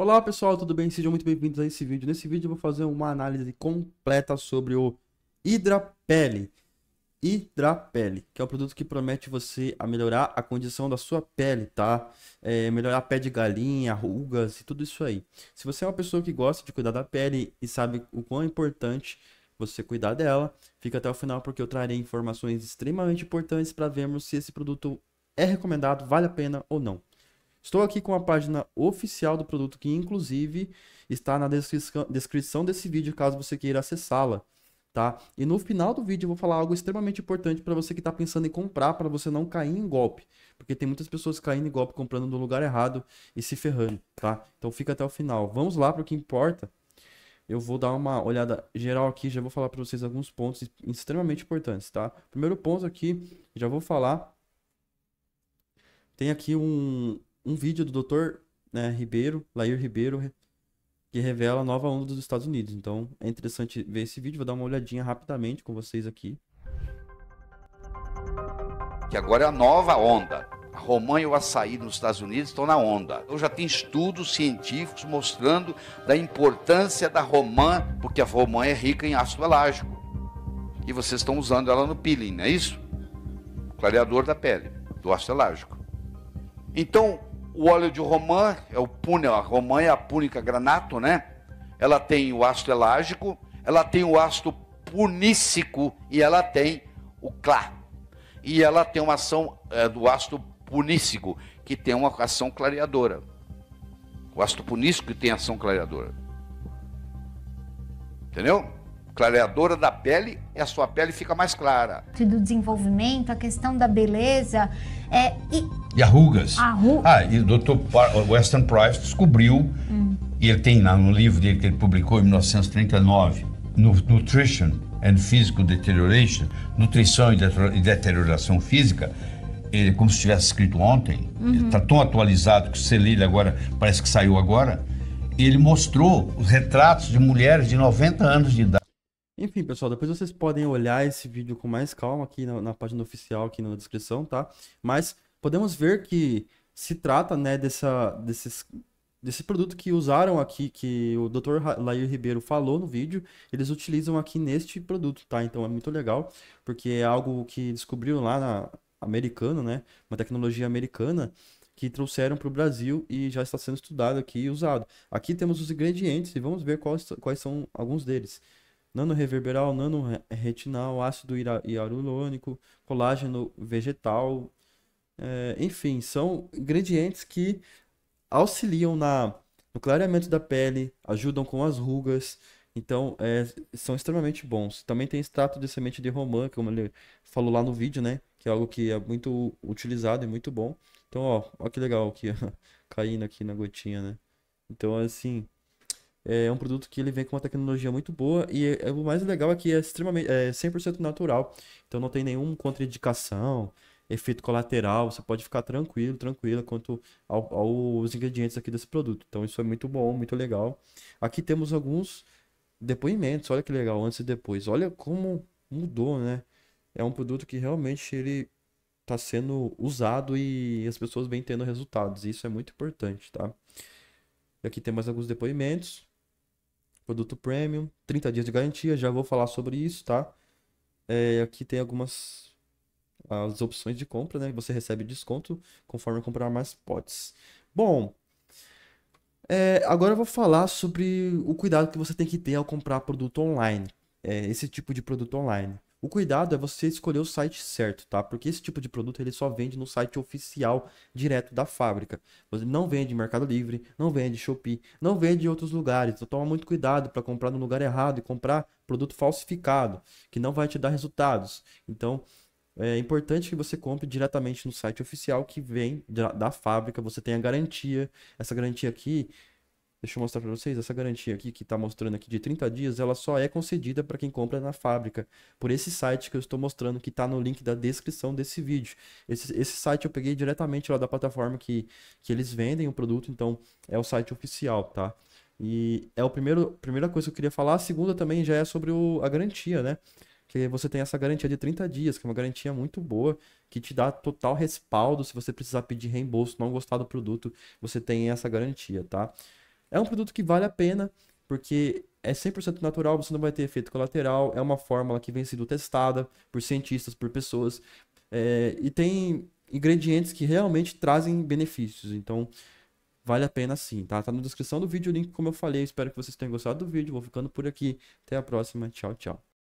Olá pessoal, tudo bem? Sejam muito bem-vindos a esse vídeo. Nesse vídeo eu vou fazer uma análise completa sobre o Hidrapele. Hidrapele, que é o produto que promete você a melhorar a condição da sua pele, tá? É, melhorar pé de galinha, rugas e tudo isso aí. Se você é uma pessoa que gosta de cuidar da pele e sabe o quão importante você cuidar dela, fica até o final porque eu trarei informações extremamente importantes para vermos se esse produto é recomendado, vale a pena ou não. Estou aqui com a página oficial do produto que inclusive está na descri descrição desse vídeo caso você queira acessá-la, tá? E no final do vídeo eu vou falar algo extremamente importante para você que está pensando em comprar para você não cair em golpe, porque tem muitas pessoas caindo em golpe comprando no lugar errado e se ferrando, tá? Então fica até o final. Vamos lá para o que importa. Eu vou dar uma olhada geral aqui, já vou falar para vocês alguns pontos extremamente importantes, tá? Primeiro ponto aqui, já vou falar tem aqui um, um vídeo do Dr. Né, Ribeiro, Lair Ribeiro, que revela a nova onda dos Estados Unidos. Então é interessante ver esse vídeo, vou dar uma olhadinha rapidamente com vocês aqui. Que agora é a nova onda. A romã e o açaí nos Estados Unidos estão na onda. Eu então, já tenho estudos científicos mostrando da importância da romã, porque a romã é rica em ácido elágico. E vocês estão usando ela no peeling, não é isso? Clareador da pele, do ácido elágico. Então, o óleo de romã, é o pune, a romã é a púnica granato, né? Ela tem o ácido elágico, ela tem o ácido punícico e ela tem o clá. E ela tem uma ação é, do ácido punícico, que tem uma ação clareadora. O ácido punícico tem ação clareadora. Entendeu? clareadora da pele e é a sua pele fica mais clara. Do desenvolvimento, a questão da beleza. É, e e arrugas. Ah, e o Dr. Weston Price descobriu, hum. e ele tem lá no livro dele que ele publicou em 1939, no Nutrition and Physical Deterioration, Nutrição e Deterioração Física, ele como se tivesse escrito ontem, uhum. ele está tão atualizado que você lê ele agora, parece que saiu agora, ele mostrou os retratos de mulheres de 90 anos de idade. Enfim, pessoal, depois vocês podem olhar esse vídeo com mais calma aqui na, na página oficial, aqui na descrição, tá? Mas podemos ver que se trata né, dessa, desses, desse produto que usaram aqui, que o Dr. Lair Ribeiro falou no vídeo, eles utilizam aqui neste produto, tá? Então é muito legal, porque é algo que descobriram lá na americano, né? Uma tecnologia americana que trouxeram para o Brasil e já está sendo estudado aqui e usado. Aqui temos os ingredientes e vamos ver quais, quais são alguns deles. Nano reverberal, nano retinal, ácido hialurônico, colágeno vegetal, é, enfim, são ingredientes que auxiliam na, no clareamento da pele, ajudam com as rugas, então é, são extremamente bons. Também tem extrato de semente de romã, como ele falou lá no vídeo, né? Que é algo que é muito utilizado e muito bom. Então, ó, ó que legal aqui, caindo aqui na gotinha, né? Então, assim, é um produto que ele vem com uma tecnologia muito boa e é, é, o mais legal é que é extremamente é 100% natural. Então não tem nenhuma contraindicação, efeito colateral, você pode ficar tranquilo, tranquila quanto ao, aos ingredientes aqui desse produto. Então isso é muito bom, muito legal. Aqui temos alguns depoimentos, olha que legal, antes e depois. Olha como mudou, né? É um produto que realmente ele está sendo usado e as pessoas vêm tendo resultados. E isso é muito importante, tá? E aqui tem mais alguns depoimentos. Produto premium, 30 dias de garantia, já vou falar sobre isso, tá? É, aqui tem algumas as opções de compra, né? Você recebe desconto conforme comprar mais potes. Bom, é, agora eu vou falar sobre o cuidado que você tem que ter ao comprar produto online. É, esse tipo de produto online. O cuidado é você escolher o site certo, tá? Porque esse tipo de produto ele só vende no site oficial direto da fábrica. Você não vende Mercado Livre, não vende Shopee, não vende em outros lugares. Então toma muito cuidado para comprar no lugar errado e comprar produto falsificado, que não vai te dar resultados. Então é importante que você compre diretamente no site oficial que vem da, da fábrica, você tem a garantia. Essa garantia aqui, deixa eu mostrar para vocês, essa garantia aqui que está mostrando aqui de 30 dias, ela só é concedida para quem compra na fábrica, por esse site que eu estou mostrando, que está no link da descrição desse vídeo. Esse, esse site eu peguei diretamente lá da plataforma que, que eles vendem o produto, então é o site oficial, tá? E é a primeira coisa que eu queria falar. A segunda também já é sobre o, a garantia, né? que você tem essa garantia de 30 dias, que é uma garantia muito boa, que te dá total respaldo se você precisar pedir reembolso, não gostar do produto, você tem essa garantia, tá? É um produto que vale a pena, porque é 100% natural, você não vai ter efeito colateral, é uma fórmula que vem sendo testada por cientistas, por pessoas, é, e tem ingredientes que realmente trazem benefícios, então vale a pena sim, tá? Tá na descrição do vídeo o link, como eu falei, espero que vocês tenham gostado do vídeo, vou ficando por aqui, até a próxima, tchau, tchau.